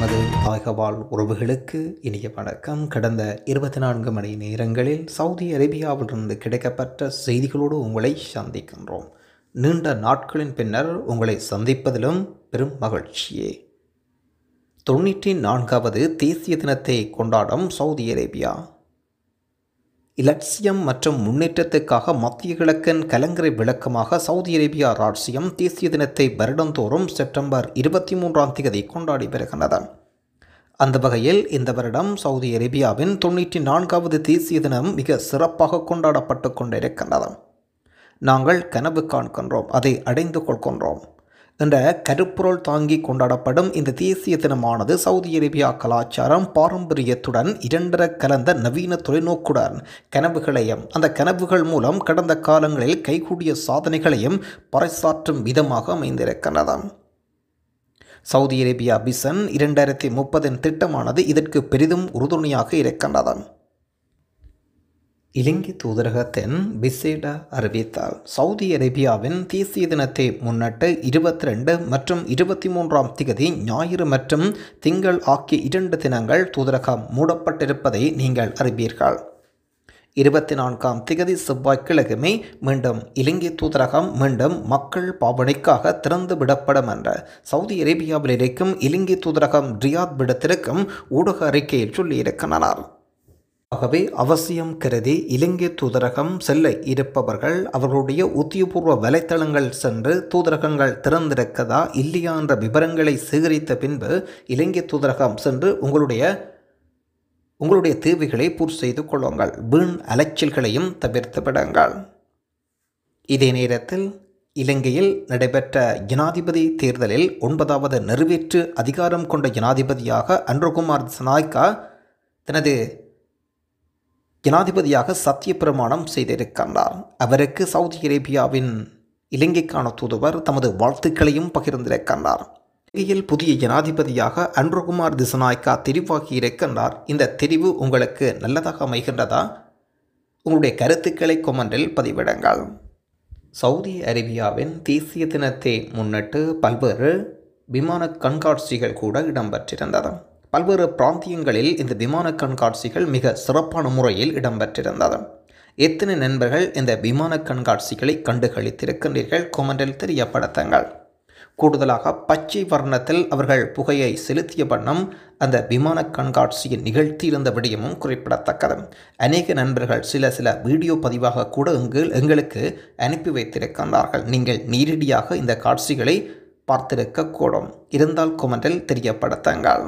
நமது ஆகவாழ் உறவுகளுக்கு இனிய வணக்கம் கடந்த இருபத்தி நான்கு மணி நேரங்களில் சவுதி அரேபியாவிலிருந்து கிடைக்கப்பட்ட செய்திகளோடு உங்களை சந்திக்கின்றோம் நீண்ட நாட்களின் பின்னர் உங்களை சந்திப்பதிலும் பெரும் மகிழ்ச்சியே தொண்ணூற்றி நான்காவது தேசிய தினத்தை கொண்டாடும் சவுதி அரேபியா இலட்சியம் மற்றும் முன்னேற்றத்துக்காக மத்திய கிழக்கின் கலங்கரை விளக்கமாக சவுதி அரேபியா ராட்சியம் தேசிய தினத்தை வருடந்தோறும் செப்டம்பர் இருபத்தி மூன்றாம் தேதி கொண்டாடி வருகின்றது அந்த வகையில் இந்த வருடம் சவுதி அரேபியாவின் தொண்ணூற்றி நான்காவது தேசிய தினம் மிக சிறப்பாக கொண்டாடப்பட்டு கொண்டிருக்கின்றது நாங்கள் கனவு காண்கின்றோம் அதை அடைந்து கொள்கின்றோம் என்ற கருப்பொருள் தாங்கி கொண்டாடப்படும் இந்த தேசிய தினமானது சவுதி அரேபியா கலாச்சாரம் பாரம்பரியத்துடன் இரண்டர கலந்த நவீன தொலைநோக்குடன் கனவுகளையும் அந்த கனவுகள் மூலம் கடந்த காலங்களில் கைகூடிய சாதனைகளையும் பறைசாற்றும் விதமாக அமைந்திருக்கின்றது சவுதி அரேபியா பிசன் இரண்டாயிரத்தி முப்பதின் திட்டமானது இதற்கு பெரிதும் உறுதுணையாக இருக்கின்றது இலங்கை தூதரகத்தின் பிசேடா அறிவித்தால் சவுதி அரேபியாவின் தேசிய தினத்தை முன்னிட்டு இருபத்தி ரெண்டு மற்றும் இருபத்தி மூன்றாம் திகதி ஞாயிறு மற்றும் திங்கள் ஆகிய இரண்டு தினங்கள் தூதரகம் மூடப்பட்டிருப்பதை நீங்கள் அறிவீர்கள் இருபத்தி நான்காம் திகதி செவ்வாய்க்கிழமை மீண்டும் இலங்கை தூதரகம் மீண்டும் மக்கள் பாவனைக்காக திறந்து விடப்படும் என்ற சவுதி அரேபியாவில் இருக்கும் இலங்கை தூதரகம் ரியாத் விடத்திற்கும் ஊடக அறிக்கையில் சொல்லியிருக்கின்றனர் ஆகவே அவசியம் கருதி இலங்கை தூதரகம் செல்ல இருப்பவர்கள் அவர்களுடைய உத்தியபூர்வ வலைத்தளங்கள் சென்று தூதரகங்கள் திறந்திருக்கதா இல்லையா என்ற விவரங்களை சேகரித்த பின்பு இலங்கை தூதரகம் சென்று உங்களுடைய உங்களுடைய தேவைகளை பூர்த்தி செய்து கொள்ளுங்கள் வீண் அலைச்சல்களையும் தவிர்த்து விடுங்கள் இதே நேரத்தில் இலங்கையில் நடைபெற்ற ஜனாதிபதி தேர்தலில் ஒன்பதாவது நிறைவேற்று அதிகாரம் கொண்ட ஜனாதிபதியாக அன்றகுமார் சனாய்கா தனது ஜனாதிபதியாக சத்திய பிரமாணம் செய்திருக்கின்றார் அவருக்கு சவுதி அரேபியாவின் இலங்கைக்கான தூதுவர் தமது வாழ்த்துக்களையும் பகிர்ந்திருக்கின்றார் இலங்கையில் புதிய ஜனாதிபதியாக அன்ருகுமார் திசநாய்க்கா தெரிவாகி இருக்கின்றார் இந்த தெரிவு உங்களுக்கு நல்லதாக அமைகின்றதா உங்களுடைய கருத்துக்களை கொமெண்டில் பதிவிடுங்கள் சவுதி அரேபியாவின் தேசிய தினத்தை முன்னிட்டு பல்வேறு விமான கண்காட்சிகள் கூட இடம்பெற்றிருந்தது பல்வேறு பிராந்தியங்களில் இந்த விமான கண்காட்சிகள் மிக சிறப்பான முறையில் இடம்பெற்றிருந்தது எத்தனை நண்பர்கள் இந்த விமான கண்காட்சிகளை கண்டுகளித்திருக்கின்றீர்கள் கொமெண்டில் தெரியப்படுத்துங்கள் கூடுதலாக பச்சை வர்ணத்தில் அவர்கள் புகையை செலுத்திய வண்ணம் அந்த விமான கண்காட்சியை நிகழ்த்தியிருந்த விடயமும் குறிப்பிடத்தக்கது அநேக நண்பர்கள் சில சில வீடியோ பதிவாக கூட இங்கு எங்களுக்கு அனுப்பி வைத்திருக்கின்றார்கள் நீங்கள் நேரடியாக இந்த காட்சிகளை பார்த்திருக்கக்கூடும் இருந்தால் கொமெண்டில் தெரியப்படுத்துங்கள்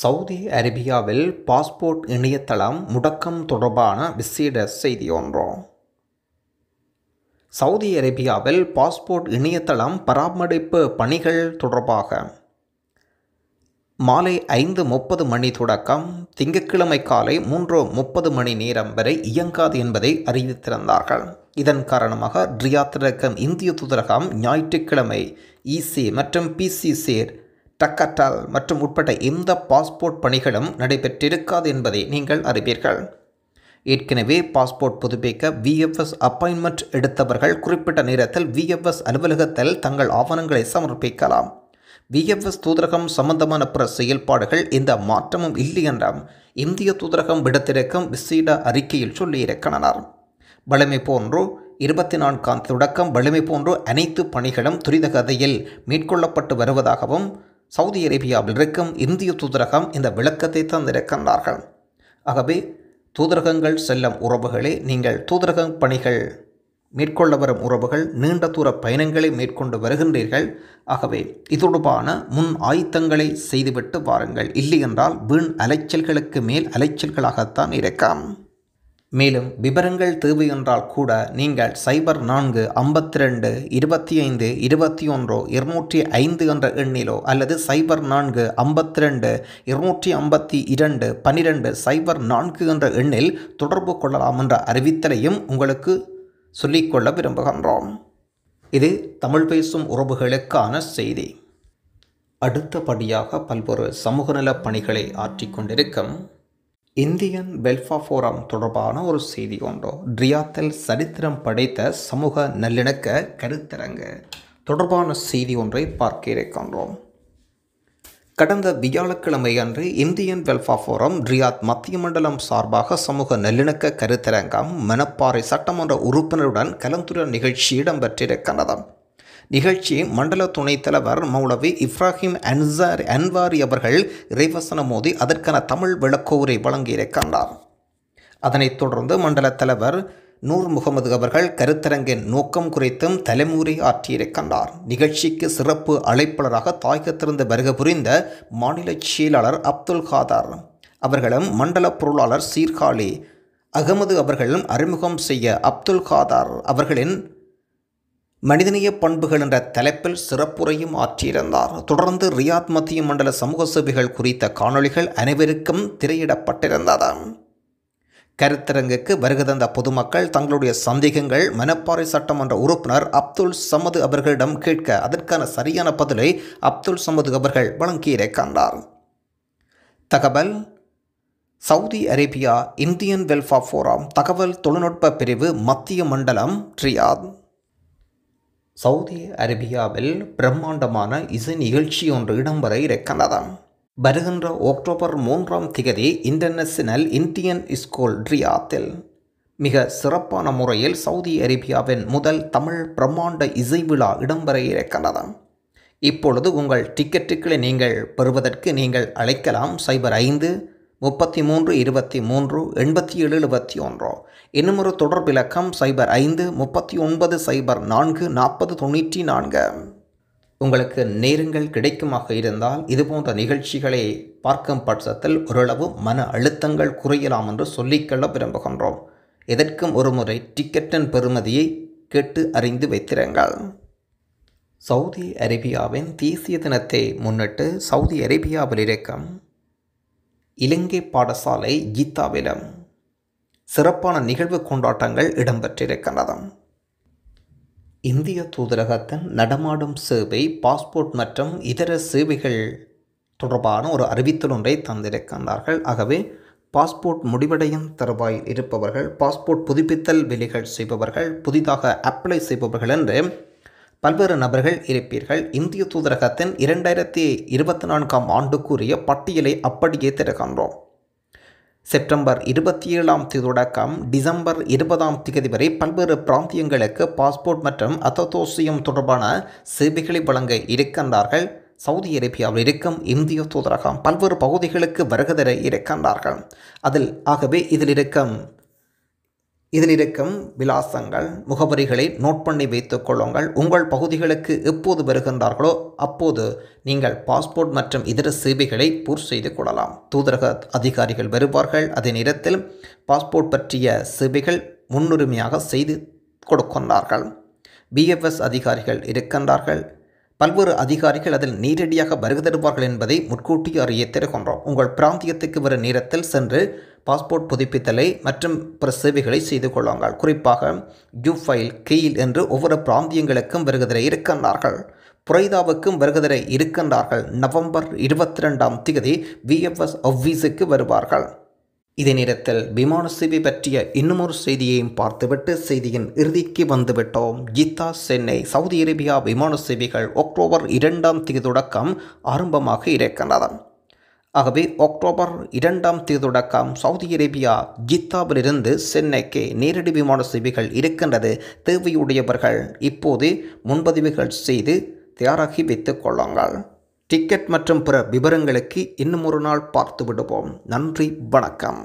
சவுதி அரேபியாவில் பாஸ்போர்ட் இணையதளம் முடக்கம் தொடர்பான விசேட செய்தி ஒன்றும் சவுதி அரேபியாவில் பாஸ்போர்ட் இணையதளம் பராமரிப்பு பணிகள் தொடர்பாக மாலை ஐந்து முப்பது மணி தொடக்கம் திங்கட்கிழமை காலை மூன்று முப்பது மணி நேரம் வரை இயங்காது என்பதை அறிவித்திருந்தார்கள் இதன் காரணமாக ரியாத்திரக்கம் இந்திய தூதரகம் ஞாயிற்றுக்கிழமை இசி மற்றும் பிசிசேர் டக்கட்டால் மற்றும் உட்பட்ட எந்த பாஸ்போர்ட் பணிகளும் நடைபெற்றிருக்காது என்பதை நீங்கள் அறிவீர்கள் ஏற்கனவே பாஸ்போர்ட் புதுப்பிக்க விஎஃப்எஸ் அப்பாயின்மெண்ட் எடுத்தவர்கள் குறிப்பிட்ட நேரத்தில் விஎஃப்எஸ் அலுவலகத்தில் தங்கள் ஆவணங்களை சமர்ப்பிக்கலாம் விஎஃப்எஸ் தூதரகம் சம்பந்தமான பிற செயல்பாடுகள் எந்த மாற்றமும் இல்லை என்றும் இந்திய தூதரகம் விடுத்திருக்கும் விசேட அறிக்கையில் சொல்லியிருக்கின்றனர் வலிமை போன்று இருபத்தி நான்காம் தொடக்கம் வலிமை போன்று அனைத்து பணிகளும் துரிதகதையில் மேற்கொள்ளப்பட்டு வருவதாகவும் சவுதி அரேபியாவில் இருக்கும் இந்திய தூதரகம் இந்த விளக்கத்தை தந்திருக்கின்றார்கள் ஆகவே தூதரகங்கள் செல்லும் உறவுகளே நீங்கள் தூதரக பணிகள் மேற்கொள்ள வரும் உறவுகள் நீண்ட தூர பயணங்களை மேற்கொண்டு வருகின்றீர்கள் ஆகவே இதொடர்பான முன் ஆயத்தங்களை செய்துவிட்டு வாருங்கள் இல்லையென்றால் வீண் அலைச்சல்களுக்கு மேல் அலைச்சல்களாகத்தான் இருக்காம் மேலும் விபரங்கள் தேவை என்றால் கூட நீங்கள் சைபர் நான்கு ஐம்பத்தி ரெண்டு இருபத்தி ஐந்து இருபத்தி ஒன்றோ இருநூற்றி ஐந்து என்ற எண்ணிலோ அல்லது சைபர் நான்கு ஐம்பத்தி ரெண்டு இருநூற்றி ஐம்பத்தி இரண்டு பன்னிரெண்டு சைபர் நான்கு என்ற எண்ணில் தொடர்பு கொள்ளலாம் என்ற அறிவித்தலையும் உங்களுக்கு சொல்லிக்கொள்ள விரும்புகின்றோம் இது தமிழ் பேசும் உறவுகளுக்கான செய்தி அடுத்தபடியாக பல்வேறு சமூகநலப் பணிகளை ஆற்றிக்கொண்டிருக்கும் இந்தியன் வெல்ஃபா ஃபோரம் தொடர்பான ஒரு செய்தி ஒன்றோ ரியாத்தில் சரித்திரம் படைத்த சமூக நல்லிணக்க கருத்தரங்கு தொடர்பான செய்தி ஒன்றை பார்க்க இருக்கின்றோம் கடந்த வியாழக்கிழமை அன்று இந்தியன் வெல்ஃபா ஃபோரம் ரியாத் மத்திய மண்டலம் சார்பாக சமூக நல்லிணக்க கருத்தரங்கம் மணப்பாறை சட்டமன்ற உறுப்பினருடன் கலந்துரை நிகழ்ச்சி இடம்பெற்றிருக்கின்றது நிகழ்ச்சி மண்டல துணைத் தலைவர் மௌலவி இப்ராஹிம் அன்சார் அன்வாரி அவர்கள் இறைவசனம் மோதி அதற்கான தமிழ் விளக்கோரை வழங்கியிருக்கின்றார் அதனைத் தொடர்ந்து மண்டல தலைவர் நூர் முகமது அவர்கள் கருத்தரங்கின் நோக்கம் குறித்தும் தலைமுறை ஆற்றியிருக்கின்றார் நிகழ்ச்சிக்கு சிறப்பு அழைப்பாளராக தாயகத்திலிருந்து வருக புரிந்த மாநில செயலாளர் அப்துல் காதார் அவர்களும் மண்டல பொருளாளர் சீர்காழி அகமது அவர்களும் அறிமுகம் செய்ய அப்துல் காதார் அவர்களின் மனிதநேய பண்புகள் என்ற தலைப்பில் சிறப்புரையும் ஆற்றியிருந்தார் தொடர்ந்து ரியாத் மத்திய மண்டல சமூக சேவைகள் குறித்த காணொளிகள் அனைவருக்கும் திரையிடப்பட்டிருந்தது கருத்தரங்குக்கு வருகை தந்த பொதுமக்கள் தங்களுடைய சந்தேகங்கள் மணப்பாறை சட்டமன்ற உறுப்பினர் அப்துல் சமது அவர்களிடம் கேட்க அதற்கான சரியான பதிலை அப்துல் சமது அவர்கள் கண்டார் தகவல் Saudi Arabia Indian welfare forum தகவல் தொழில்நுட்ப பிரிவு மத்திய மண்டலம் ரியாத் சவுதி அரேபியாவில் பிரம்மாண்டமான இசை நிகழ்ச்சி ஒன்று இடம்பெற இருக்கின்றது வருகின்ற அக்டோபர் மூன்றாம் திகதி இன்டர்நேஷனல் இந்தியன் ஸ்கூல் ரியாத்தில் மிக சிறப்பான முறையில் சவுதி அரேபியாவின் முதல் தமிழ் பிரம்மாண்ட இசை விழா இடம்பெற இருக்கின்றது இப்பொழுது உங்கள் டிக்கெட்டுகளை நீங்கள் பெறுவதற்கு நீங்கள் அழைக்கலாம் சைபர் ஐந்து முப்பத்தி மூன்று இருபத்தி மூன்று எண்பத்தி ஏழு எழுபத்தி ஒன்று இன்னுமொரு தொடர்பிலக்கம் சைபர் ஐந்து முப்பத்தி ஒன்பது சைபர் நான்கு நாற்பது தொண்ணூற்றி நான்கு உங்களுக்கு நேரங்கள் கிடைக்குமாக இருந்தால் இதுபோன்ற நிகழ்ச்சிகளை பார்க்கும் பட்சத்தில் ஓரளவு மன அழுத்தங்கள் குறையலாம் என்று சொல்லிக்கொள்ள விரும்புகின்றோம் எதற்கும் ஒருமுறை டிக்கெட்டின் பெறுமதியை கேட்டு அறிந்து வைத்திருங்கள் சவுதி அரேபியாவின் தேசிய தினத்தை முன்னிட்டு சவுதி அரேபியாவில் இருக்கும் இலங்கை பாடசாலை கீதாவிடம் சிறப்பான நிகழ்வு கொண்டாட்டங்கள் இடம்பெற்றிருக்கின்றது இந்திய தூதரகத்தின் நடமாடும் சேவை பாஸ்போர்ட் மற்றும் இதர சேவைகள் தொடர்பான ஒரு அறிவித்தல் ஒன்றை தந்திருக்கின்றார்கள் ஆகவே பாஸ்போர்ட் முடிவடையும் தருவாயில் இருப்பவர்கள் பாஸ்போர்ட் புதுப்பித்தல் வேலைகள் செய்பவர்கள் புதிதாக அப்ளை செய்பவர்கள் என்று பல்வேறு நபர்கள் இருப்பீர்கள் இந்திய தூதரகத்தின் இரண்டாயிரத்தி இருபத்தி நான்காம் ஆண்டுக்குரிய பட்டியலை அப்படியே திறக்கின்றோம் செப்டம்பர் இருபத்தி ஏழாம் தேதி தொடக்கம் டிசம்பர் இருபதாம் தேதி வரை பல்வேறு பிராந்தியங்களுக்கு பாஸ்போர்ட் மற்றும் அத்தோசியம் தொடர்பான சேவைகளை வழங்க இருக்கின்றார்கள் சவுதி அரேபியாவில் இருக்கும் இந்திய தூதரகம் பல்வேறு பகுதிகளுக்கு தர இருக்கின்றார்கள் அதில் ஆகவே இதில் இருக்கும் இதில் இருக்கும் விலாசங்கள் முகவரிகளை நோட் பண்ணி வைத்துக் கொள்ளுங்கள் உங்கள் பகுதிகளுக்கு எப்போது வருகின்றார்களோ அப்போது நீங்கள் பாஸ்போர்ட் மற்றும் இதர சேவைகளை பூர் செய்து கொள்ளலாம் தூதரக அதிகாரிகள் வருவார்கள் அதே நேரத்தில் பாஸ்போர்ட் பற்றிய சேவைகள் முன்னுரிமையாக செய்து கொடுக்கின்றார்கள் பிஎஃப்எஸ் அதிகாரிகள் இருக்கின்றார்கள் பல்வேறு அதிகாரிகள் அதில் நேரடியாக வருகை தருவார்கள் என்பதை முன்கூட்டி அறிய தருகின்றோம் உங்கள் பிராந்தியத்துக்கு வரும் நேரத்தில் சென்று பாஸ்போர்ட் புதுப்பித்தலை மற்றும் பிற சேவைகளை செய்து கொள்வார்கள் குறிப்பாக ஜூஃபைல் கெயில் என்று ஒவ்வொரு பிராந்தியங்களுக்கும் வருகிற இருக்கின்றார்கள் புரைதாவுக்கும் வருகிற இருக்கின்றார்கள் நவம்பர் இருபத்தி ரெண்டாம் தேதி விஎஃப்எஸ் ஆஃபீஸுக்கு வருவார்கள் இதே நேரத்தில் விமான சேவை பற்றிய இன்னுமொரு செய்தியையும் பார்த்துவிட்டு செய்தியின் இறுதிக்கு வந்துவிட்டோம் கீதா சென்னை சவுதி அரேபியா விமான சேவைகள் அக்டோபர் இரண்டாம் தேதி தொடக்கம் ஆரம்பமாக இருக்கின்றன ஆகவே அக்டோபர் இரண்டாம் தேதி தொடக்கம் சவுதி அரேபியா ஜித்தாவிலிருந்து சென்னைக்கு நேரடி விமான சேவைகள் இருக்கின்றது தேவையுடையவர்கள் இப்போது முன்பதிவுகள் செய்து தயாராகி வைத்துக் கொள்ளுங்கள் டிக்கெட் மற்றும் பிற விவரங்களுக்கு இன்னும் ஒரு நாள் பார்த்து விடுவோம் நன்றி வணக்கம்